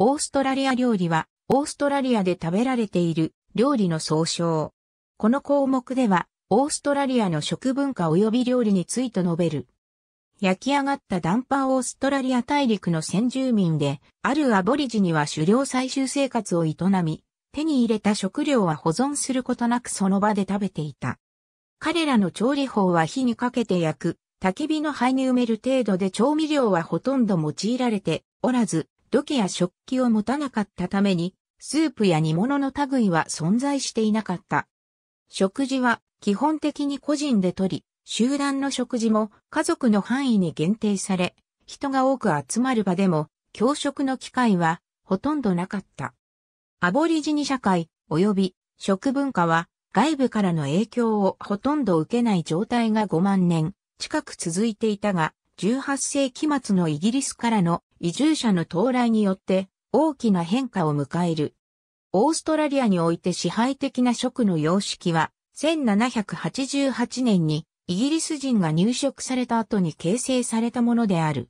オーストラリア料理は、オーストラリアで食べられている料理の総称。この項目では、オーストラリアの食文化及び料理について述べる。焼き上がったダンパーオーストラリア大陸の先住民で、あるアボリジには狩猟採集生活を営み、手に入れた食料は保存することなくその場で食べていた。彼らの調理法は火にかけて焼く、焚き火の灰に埋める程度で調味料はほとんど用いられておらず、土器や食器を持たなかったために、スープや煮物の類は存在していなかった。食事は基本的に個人でとり、集団の食事も家族の範囲に限定され、人が多く集まる場でも、教食の機会はほとんどなかった。アボリジニ社会及び食文化は外部からの影響をほとんど受けない状態が5万年近く続いていたが、18世紀末のイギリスからの移住者の到来によって大きな変化を迎える。オーストラリアにおいて支配的な職の様式は、1788年にイギリス人が入植された後に形成されたものである。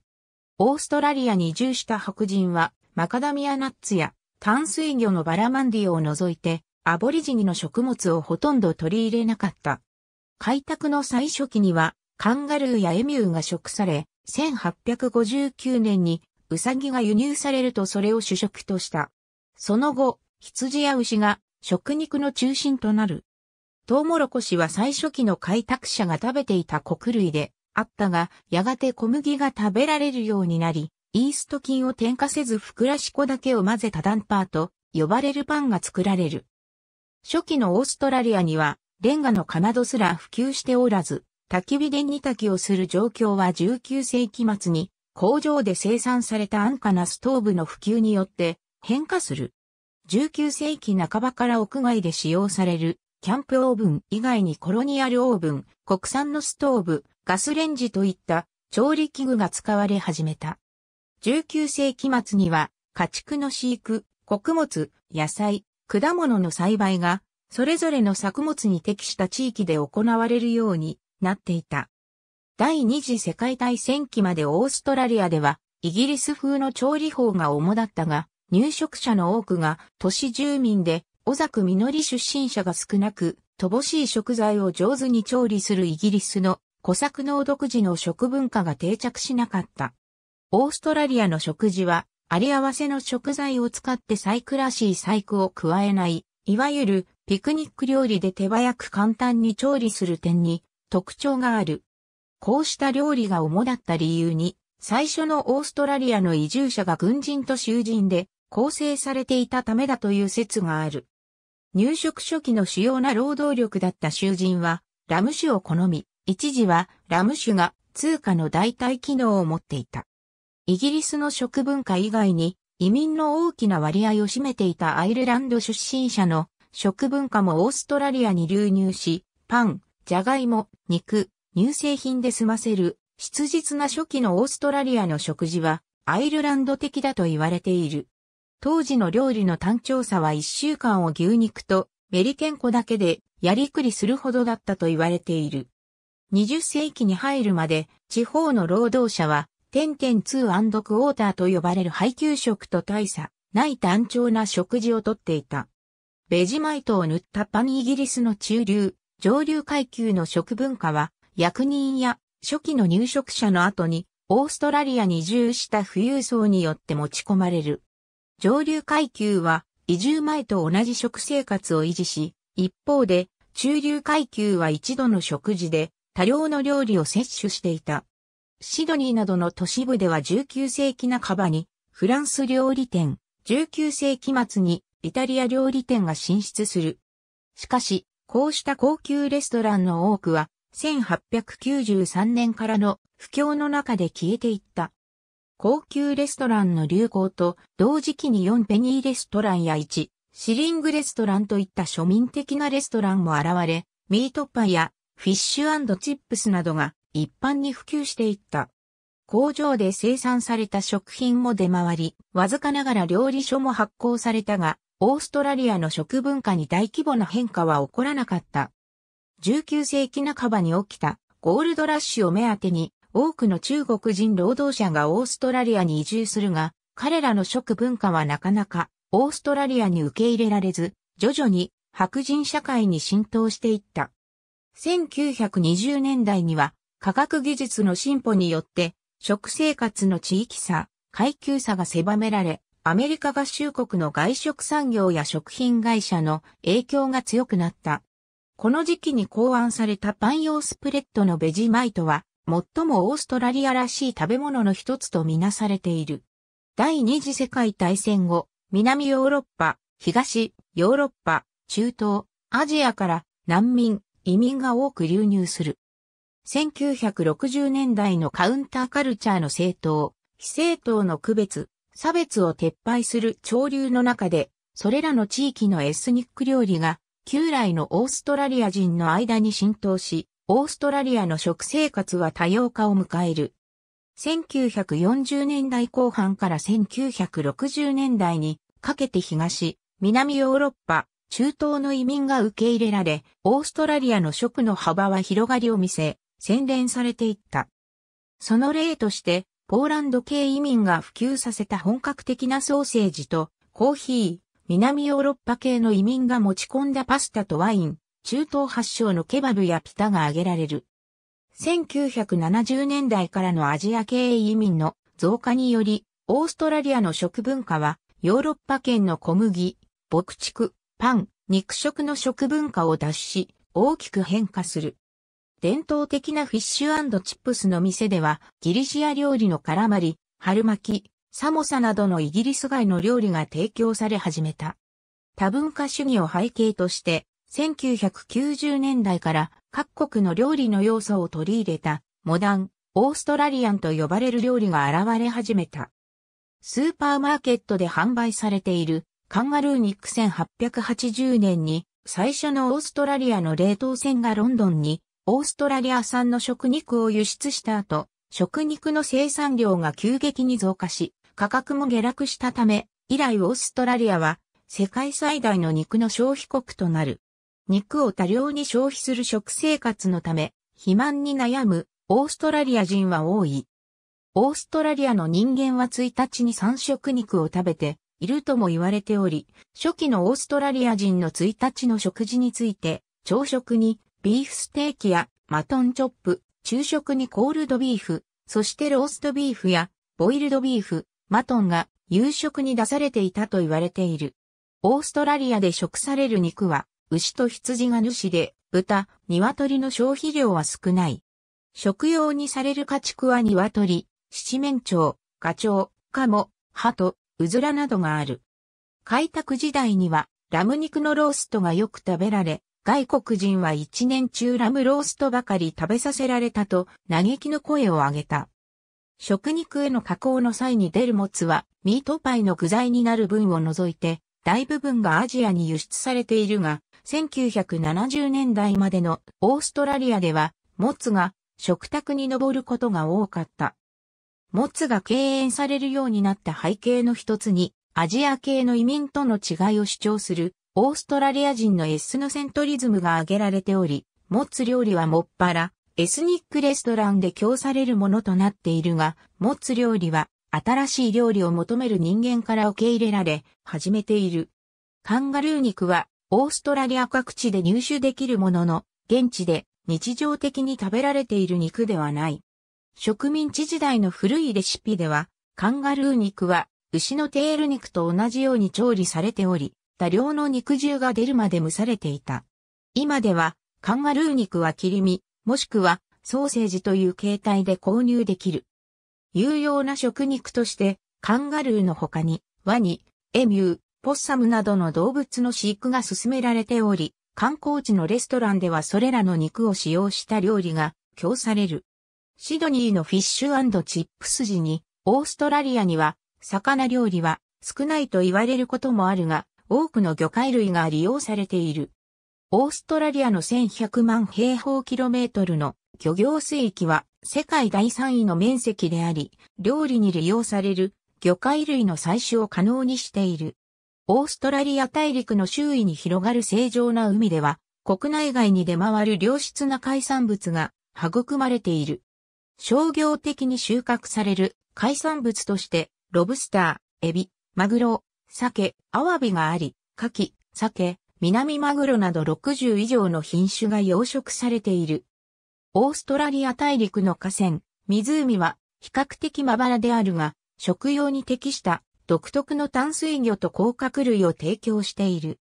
オーストラリアに移住した白人は、マカダミアナッツや淡水魚のバラマンディを除いて、アボリジニの食物をほとんど取り入れなかった。開拓の最初期には、カンガルーやエミューが食され、1859年にウサギが輸入されるとそれを主食とした。その後、羊や牛が食肉の中心となる。トウモロコシは最初期の開拓者が食べていた穀類であったが、やがて小麦が食べられるようになり、イースト菌を添加せずふくらし粉だけを混ぜたダンパーと呼ばれるパンが作られる。初期のオーストラリアには、レンガのかまどすら普及しておらず、焚き火で煮炊きをする状況は19世紀末に工場で生産された安価なストーブの普及によって変化する。19世紀半ばから屋外で使用されるキャンプオーブン以外にコロニアルオーブン、国産のストーブ、ガスレンジといった調理器具が使われ始めた。19世紀末には家畜の飼育、穀物、野菜、果物の栽培がそれぞれの作物に適した地域で行われるようになっていた。第二次世界大戦期までオーストラリアでは、イギリス風の調理法が主だったが、入植者の多くが都市住民で、小作実出身者が少なく、乏しい食材を上手に調理するイギリスの小作農独自の食文化が定着しなかった。オーストラリアの食事は、あり合わせの食材を使って細工らしい細工を加えない、いわゆるピクニック料理で手早く簡単に調理する点に特徴がある。こうした料理が主だった理由に、最初のオーストラリアの移住者が軍人と囚人で構成されていたためだという説がある。入植初期の主要な労働力だった囚人は、ラム酒を好み、一時はラム酒が通貨の代替機能を持っていた。イギリスの食文化以外に、移民の大きな割合を占めていたアイルランド出身者の食文化もオーストラリアに流入し、パン、ジャガイモ、肉、乳製品で済ませる、質実な初期のオーストラリアの食事は、アイルランド的だと言われている。当時の料理の単調さは1週間を牛肉とメリケン粉だけでやりくりするほどだったと言われている。20世紀に入るまで地方の労働者は点々2アンドクォーターと呼ばれる配給食と大差ない単調な食事をとっていた。ベジマイトを塗ったパンイギリスの中流、上流階級の食文化は役人や初期の入植者の後にオーストラリアに移住した富裕層によって持ち込まれる。上流階級は移住前と同じ食生活を維持し、一方で中流階級は一度の食事で多量の料理を摂取していた。シドニーなどの都市部では19世紀半ばにフランス料理店、19世紀末にイタリア料理店が進出する。しかし、こうした高級レストランの多くは1893年からの不況の中で消えていった。高級レストランの流行と同時期に4ペニーレストランや1シリングレストランといった庶民的なレストランも現れ、ミートパイやフィッシュチップスなどが一般に普及していった。工場で生産された食品も出回り、わずかながら料理書も発行されたが、オーストラリアの食文化に大規模な変化は起こらなかった。19世紀半ばに起きたゴールドラッシュを目当てに多くの中国人労働者がオーストラリアに移住するが、彼らの食文化はなかなかオーストラリアに受け入れられず、徐々に白人社会に浸透していった。1920年代には科学技術の進歩によって食生活の地域差、階級差が狭められ、アメリカ合衆国の外食産業や食品会社の影響が強くなった。この時期に考案されたパン用スプレッドのベジマイトは、最もオーストラリアらしい食べ物の一つとみなされている。第二次世界大戦後、南ヨーロッパ、東ヨーロッパ、中東、アジアから難民、移民が多く流入する。1960年代のカウンターカルチャーの政党、非政党の区別、差別を撤廃する潮流の中で、それらの地域のエスニック料理が旧来のオーストラリア人の間に浸透し、オーストラリアの食生活は多様化を迎える。1940年代後半から1960年代にかけて東、南ヨーロッパ、中東の移民が受け入れられ、オーストラリアの食の幅は広がりを見せ、洗練されていった。その例として、ポーランド系移民が普及させた本格的なソーセージとコーヒー、南ヨーロッパ系の移民が持ち込んだパスタとワイン、中東発祥のケバブやピタが挙げられる。1970年代からのアジア系移民の増加により、オーストラリアの食文化は、ヨーロッパ圏の小麦、牧畜、パン、肉食の食文化を脱し、大きく変化する。伝統的なフィッシュチップスの店では、ギリシア料理の絡まり、春巻き、サモサなどのイギリス外の料理が提供され始めた。多文化主義を背景として、1990年代から各国の料理の要素を取り入れた、モダン、オーストラリアンと呼ばれる料理が現れ始めた。スーパーマーケットで販売されているカンガルー肉1880年に最初のオーストラリアの冷凍船がロンドンにオーストラリア産の食肉を輸出した後、食肉の生産量が急激に増加し、価格も下落したため、以来オーストラリアは世界最大の肉の消費国となる。肉を多量に消費する食生活のため、肥満に悩むオーストラリア人は多い。オーストラリアの人間は1日に3食肉を食べているとも言われており、初期のオーストラリア人の1日の食事について、朝食にビーフステーキやマトンチョップ、昼食にコールドビーフ、そしてローストビーフやボイルドビーフ、マトンが夕食に出されていたと言われている。オーストラリアで食される肉は、牛と羊が主で、豚、鶏の消費量は少ない。食用にされる家畜は鶏、七面鳥、ガチョウ、カモ、ハト、ウズラなどがある。開拓時代には、ラム肉のローストがよく食べられ、外国人は一年中ラムローストばかり食べさせられたと嘆きの声を上げた。食肉への加工の際に出るもつは、ミートパイの具材になる分を除いて、大部分がアジアに輸出されているが、1970年代までのオーストラリアでは、もつが食卓に上ることが多かった。もつが敬遠されるようになった背景の一つに、アジア系の移民との違いを主張する、オーストラリア人のエスノセントリズムが挙げられており、もつ料理はもっぱら、エスニックレストランで供されるものとなっているが、持つ料理は新しい料理を求める人間から受け入れられ、始めている。カンガルー肉はオーストラリア各地で入手できるものの、現地で日常的に食べられている肉ではない。植民地時代の古いレシピでは、カンガルー肉は牛のテール肉と同じように調理されており、多量の肉汁が出るまで蒸されていた。今では、カンガルー肉は切り身、もしくはソーセージという形態で購入できる。有用な食肉として、カンガルーの他に、ワニ、エミュー、ポッサムなどの動物の飼育が進められており、観光地のレストランではそれらの肉を使用した料理が供される。シドニーのフィッシュチップス時に、オーストラリアには、魚料理は少ないと言われることもあるが、多くの魚介類が利用されている。オーストラリアの1100万平方キロメートルの漁業水域は世界第3位の面積であり、料理に利用される魚介類の採取を可能にしている。オーストラリア大陸の周囲に広がる正常な海では、国内外に出回る良質な海産物が育まれている。商業的に収穫される海産物として、ロブスター、エビ、マグロ、鮭、アワビがあり、カキ、鮭、南マグロなど60以上の品種が養殖されている。オーストラリア大陸の河川、湖は比較的まばらであるが、食用に適した独特の淡水魚と甲殻類を提供している。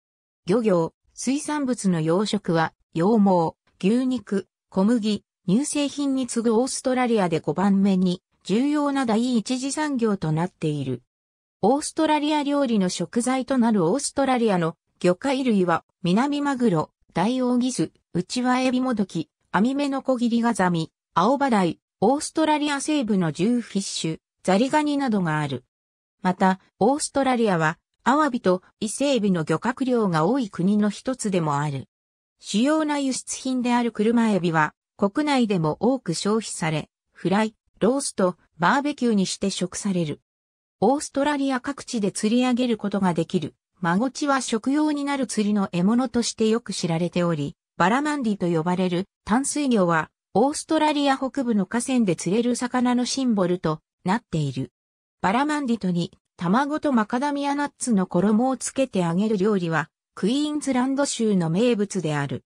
漁業、水産物の養殖は、羊毛、牛肉、小麦、乳製品に次ぐオーストラリアで5番目に重要な第一次産業となっている。オーストラリア料理の食材となるオーストラリアの魚介類は、南マグロ、大オギス、内輪エビもどき、網目のこぎりガザミ、青葉イ、オーストラリア西部のジューフィッシュ、ザリガニなどがある。また、オーストラリアは、アワビと伊勢エビの漁獲量が多い国の一つでもある。主要な輸出品である車エビは、国内でも多く消費され、フライ、ロースト、バーベキューにして食される。オーストラリア各地で釣り上げることができる。マゴチは食用になる釣りの獲物としてよく知られており、バラマンディと呼ばれる淡水魚は、オーストラリア北部の河川で釣れる魚のシンボルとなっている。バラマンディとに卵とマカダミアナッツの衣をつけて揚げる料理は、クイーンズランド州の名物である。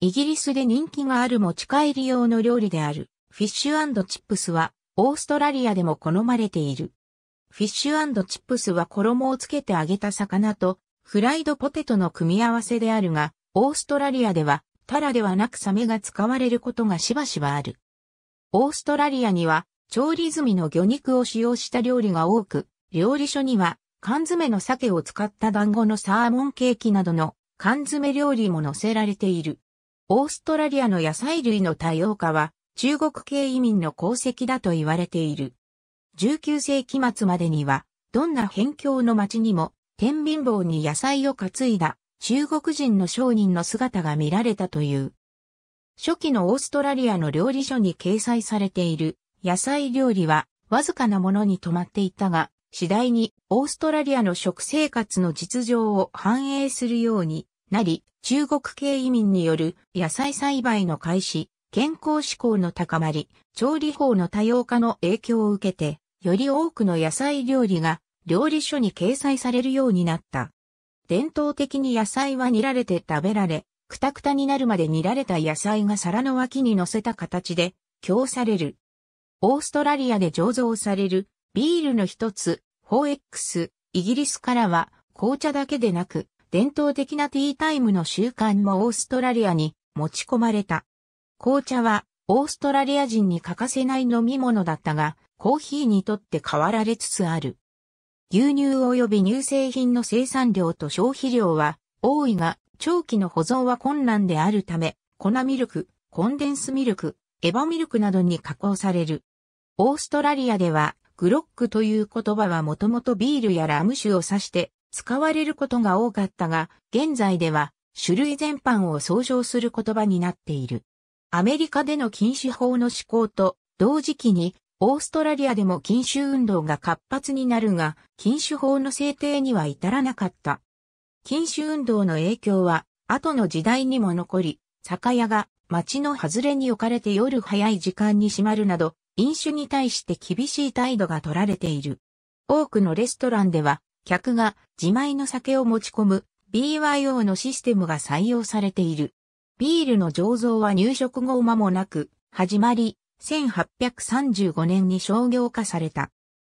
イギリスで人気がある持ち帰り用の料理である、フィッシュチップスは、オーストラリアでも好まれている。フィッシュチップスは衣をつけて揚げた魚とフライドポテトの組み合わせであるが、オーストラリアではタラではなくサメが使われることがしばしばある。オーストラリアには調理済みの魚肉を使用した料理が多く、料理書には缶詰の鮭を使った団子のサーモンケーキなどの缶詰料理も載せられている。オーストラリアの野菜類の多様化は中国系移民の功績だと言われている。19世紀末までには、どんな辺境の町にも、天秤棒に野菜を担いだ中国人の商人の姿が見られたという。初期のオーストラリアの料理書に掲載されている野菜料理はわずかなものに止まっていたが、次第にオーストラリアの食生活の実情を反映するようになり、中国系移民による野菜栽培の開始、健康志向の高まり、調理法の多様化の影響を受けて、より多くの野菜料理が料理書に掲載されるようになった。伝統的に野菜は煮られて食べられ、くたくたになるまで煮られた野菜が皿の脇に乗せた形で供される。オーストラリアで醸造されるビールの一つ、フォーエックス、イギリスからは紅茶だけでなく、伝統的なティータイムの習慣もオーストラリアに持ち込まれた。紅茶はオーストラリア人に欠かせない飲み物だったが、コーヒーにとって変わられつつある。牛乳及び乳製品の生産量と消費量は多いが、長期の保存は困難であるため、粉ミルク、コンデンスミルク、エバミルクなどに加工される。オーストラリアでは、グロックという言葉はもともとビールやラム酒を指して使われることが多かったが、現在では種類全般を総称する言葉になっている。アメリカでの禁止法の施行と同時期にオーストラリアでも禁酒運動が活発になるが、禁酒法の制定には至らなかった。禁酒運動の影響は、後の時代にも残り、酒屋が街の外れに置かれて夜早い時間に閉まるなど、飲酒に対して厳しい態度が取られている。多くのレストランでは、客が自前の酒を持ち込む BYO のシステムが採用されている。ビールの醸造は入食後間もなく始まり、1835年に商業化された。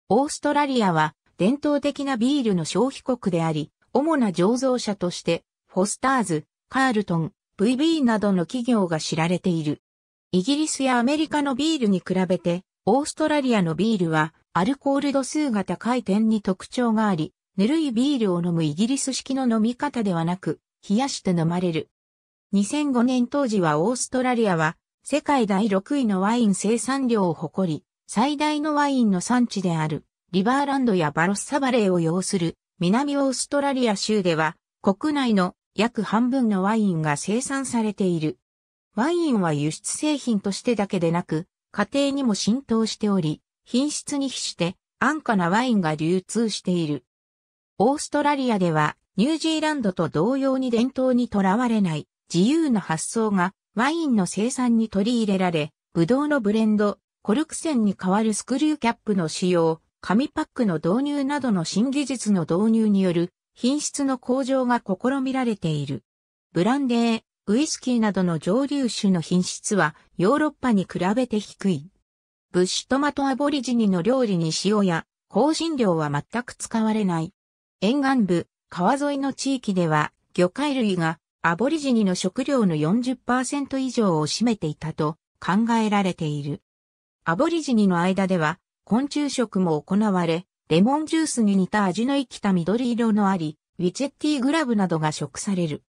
オーストラリアは伝統的なビールの消費国であり、主な醸造者として、フォスターズ、カールトン、VB などの企業が知られている。イギリスやアメリカのビールに比べて、オーストラリアのビールはアルコール度数が高い点に特徴があり、ぬるいビールを飲むイギリス式の飲み方ではなく、冷やして飲まれる。2005年当時はオーストラリアは世界第6位のワイン生産量を誇り、最大のワインの産地である、リバーランドやバロッサバレーを要する、南オーストラリア州では、国内の約半分のワインが生産されている。ワインは輸出製品としてだけでなく、家庭にも浸透しており、品質に比して安価なワインが流通している。オーストラリアでは、ニュージーランドと同様に伝統にとらわれない自由な発想がワインの生産に取り入れられ、ブドウのブレンド、コルク栓に代わるスクリューキャップの使用、紙パックの導入などの新技術の導入による品質の向上が試みられている。ブランデー、ウイスキーなどの蒸留酒の品質はヨーロッパに比べて低い。ブッシュトマトアボリジニの料理に塩や香辛料は全く使われない。沿岸部、川沿いの地域では魚介類がアボリジニの食料の40%以上を占めていたと考えられている。アボリジニの間では昆虫食も行われ、レモンジュースに似た味の生きた緑色のあり、ウィチェッティグラブなどが食される。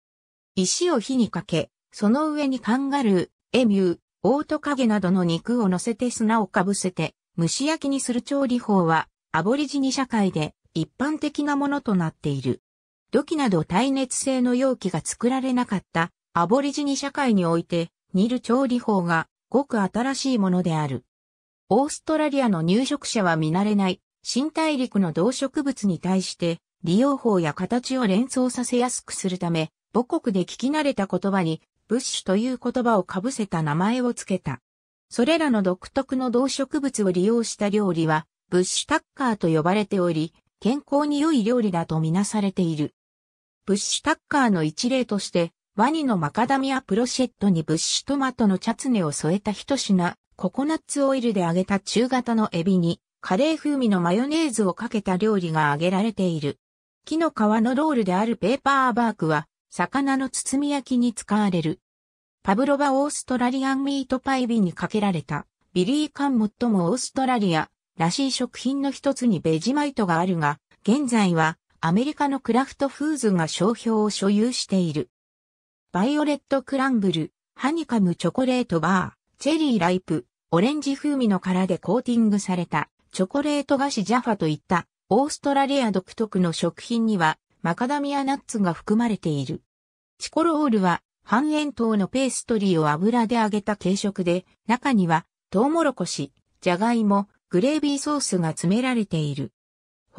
石を火にかけ、その上にカンガルー、エミュー、オオトカゲなどの肉を乗せて砂をかぶせて蒸し焼きにする調理法はアボリジニ社会で一般的なものとなっている。土器など耐熱性の容器が作られなかったアボリジニ社会において煮る調理法がごく新しいものである。オーストラリアの入植者は見慣れない新大陸の動植物に対して利用法や形を連想させやすくするため母国で聞き慣れた言葉にブッシュという言葉をかぶせた名前をつけた。それらの独特の動植物を利用した料理はブッシュタッカーと呼ばれており健康に良い料理だとみなされている。ブッシュタッカーの一例として、ワニのマカダミアプロシェットにブッシュトマトのチャツネを添えた一品、ココナッツオイルで揚げた中型のエビに、カレー風味のマヨネーズをかけた料理が揚げられている。木の皮のロールであるペーパーバークは、魚の包み焼きに使われる。パブロバオーストラリアンミートパイビにかけられた、ビリー・カン最もオーストラリアらしい食品の一つにベジマイトがあるが、現在はアメリカのクラフトフーズが商標を所有している。バイオレットクランブル、ハニカムチョコレートバー、チェリーライプ、オレンジ風味の殻でコーティングされた、チョコレート菓子ジャファといった、オーストラリア独特の食品には、マカダミアナッツが含まれている。チコロールは、半円筒のペーストリーを油で揚げた軽食で、中には、トウモロコシ、ジャガイモ、グレービーソースが詰められている。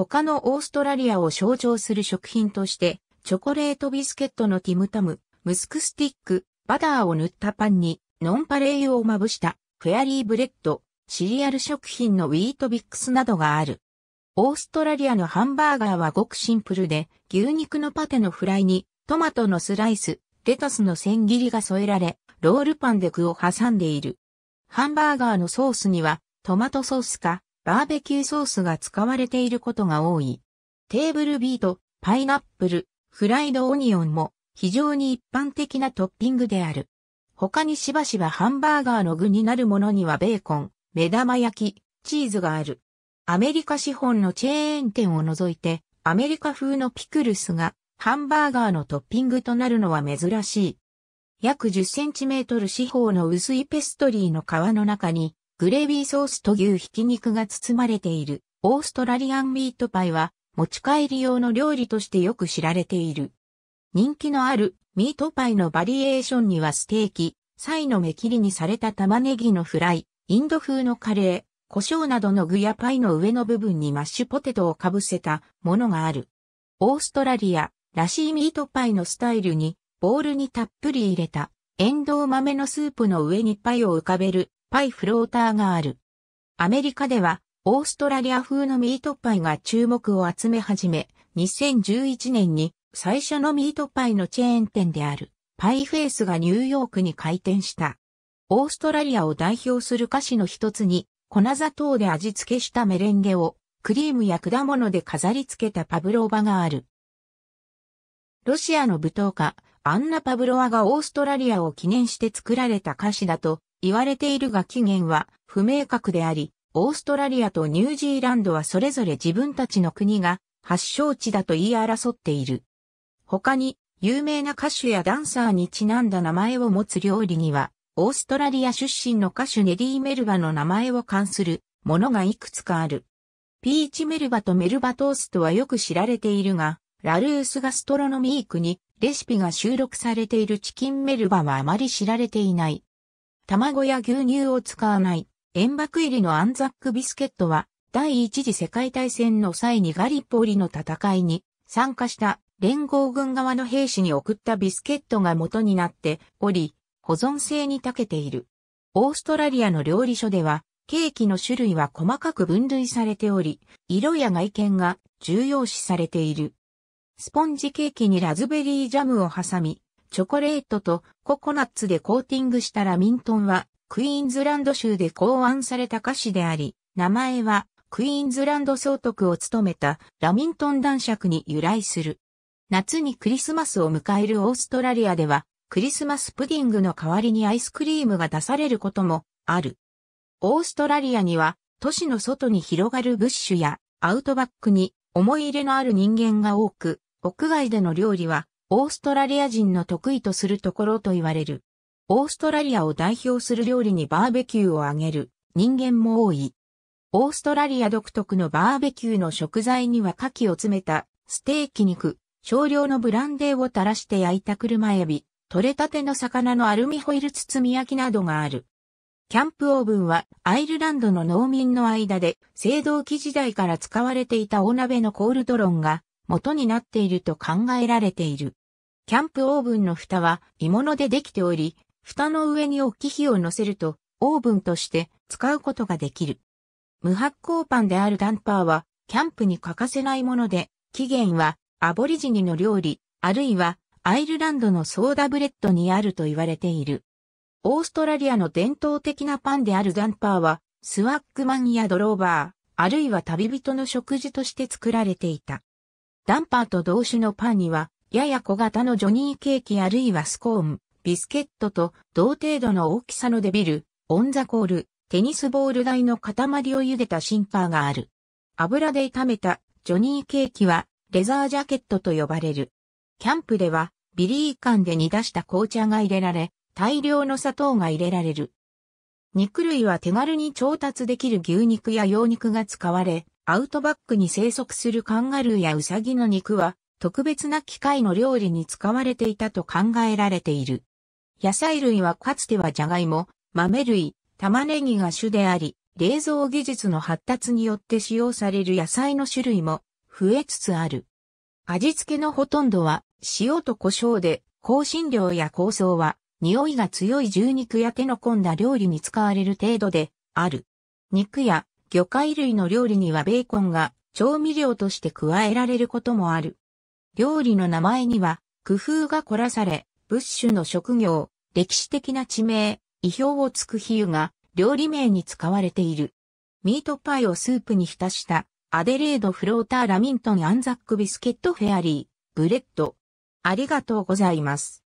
他のオーストラリアを象徴する食品として、チョコレートビスケットのティムタム、ムスクスティック、バターを塗ったパンに、ノンパレーユをまぶした、フェアリーブレッド、シリアル食品のウィートビックスなどがある。オーストラリアのハンバーガーはごくシンプルで、牛肉のパテのフライに、トマトのスライス、レタスの千切りが添えられ、ロールパンで具を挟んでいる。ハンバーガーのソースには、トマトソースか、バーベキューソースが使われていることが多い。テーブルビート、パイナップル、フライドオニオンも非常に一般的なトッピングである。他にしばしばハンバーガーの具になるものにはベーコン、目玉焼き、チーズがある。アメリカ資本のチェーン店を除いて、アメリカ風のピクルスがハンバーガーのトッピングとなるのは珍しい。約10センチメートル四方の薄いペストリーの皮の中にグレービーソースと牛ひき肉が包まれているオーストラリアンミートパイは持ち帰り用の料理としてよく知られている。人気のあるミートパイのバリエーションにはステーキ、サイの目切りにされた玉ねぎのフライ、インド風のカレー、胡椒などの具やパイの上の部分にマッシュポテトをかぶせたものがある。オーストラリアらしいミートパイのスタイルにボウルにたっぷり入れたエンドウ豆のスープの上にパイを浮かべるパイフローターがある。アメリカでは、オーストラリア風のミートパイが注目を集め始め、2011年に最初のミートパイのチェーン店である、パイフェイスがニューヨークに開店した。オーストラリアを代表する菓子の一つに、粉砂糖で味付けしたメレンゲを、クリームや果物で飾り付けたパブローバがある。ロシアの舞踏家、アンナ・パブロワがオーストラリアを記念して作られた菓子だと言われているが起源は不明確であり、オーストラリアとニュージーランドはそれぞれ自分たちの国が発祥地だと言い争っている。他に、有名な歌手やダンサーにちなんだ名前を持つ料理には、オーストラリア出身の歌手ネデー・メルバの名前を冠するものがいくつかある。ピーチメルバとメルバトーストはよく知られているが、ラルースガストロノミークにレシピが収録されているチキンメルバはあまり知られていない。卵や牛乳を使わない、塩爆入りのアンザックビスケットは、第一次世界大戦の際にガリポリの戦いに参加した連合軍側の兵士に送ったビスケットが元になっており、保存性に長けている。オーストラリアの料理書では、ケーキの種類は細かく分類されており、色や外見が重要視されている。スポンジケーキにラズベリージャムを挟み、チョコレートとココナッツでコーティングしたラミントンは、クイーンズランド州で考案された菓子であり、名前は、クイーンズランド総督を務めたラミントン男爵に由来する。夏にクリスマスを迎えるオーストラリアでは、クリスマスプディングの代わりにアイスクリームが出されることもある。オーストラリアには、都市の外に広がるブッシュやアウトバックに思い入れのある人間が多く、屋外での料理はオーストラリア人の得意とするところと言われる。オーストラリアを代表する料理にバーベキューをあげる人間も多い。オーストラリア独特のバーベキューの食材には牡蠣を詰めたステーキ肉、少量のブランデーを垂らして焼いた車エビ、取れたての魚のアルミホイル包み焼きなどがある。キャンプオーブンはアイルランドの農民の間で青銅器時代から使われていた大鍋のコールドロンが元になっていると考えられている。キャンプオーブンの蓋は鋳物でできており、蓋の上に置き火を乗せるとオーブンとして使うことができる。無発酵パンであるダンパーはキャンプに欠かせないもので、起源はアボリジニの料理、あるいはアイルランドのソーダブレッドにあると言われている。オーストラリアの伝統的なパンであるダンパーは、スワックマンやドローバー、あるいは旅人の食事として作られていた。ダンパーと同種のパンには、やや小型のジョニーケーキあるいはスコーン、ビスケットと同程度の大きさのデビル、オンザコール、テニスボール台の塊を茹でたシンカーがある。油で炒めたジョニーケーキはレザージャケットと呼ばれる。キャンプではビリー缶で煮出した紅茶が入れられ、大量の砂糖が入れられる。肉類は手軽に調達できる牛肉や羊肉が使われ、アウトバックに生息するカンガルーやウサギの肉は特別な機械の料理に使われていたと考えられている。野菜類はかつてはジャガイモ、豆類、玉ねぎが主であり、冷蔵技術の発達によって使用される野菜の種類も増えつつある。味付けのほとんどは塩と胡椒で香辛料や香草は匂いが強い牛肉や手の込んだ料理に使われる程度である。肉や魚介類の料理にはベーコンが調味料として加えられることもある。料理の名前には工夫が凝らされ、ブッシュの職業、歴史的な地名、意表をつく比喩が料理名に使われている。ミートパイをスープに浸したアデレードフローターラミントンアンザックビスケットフェアリー、ブレッド。ありがとうございます。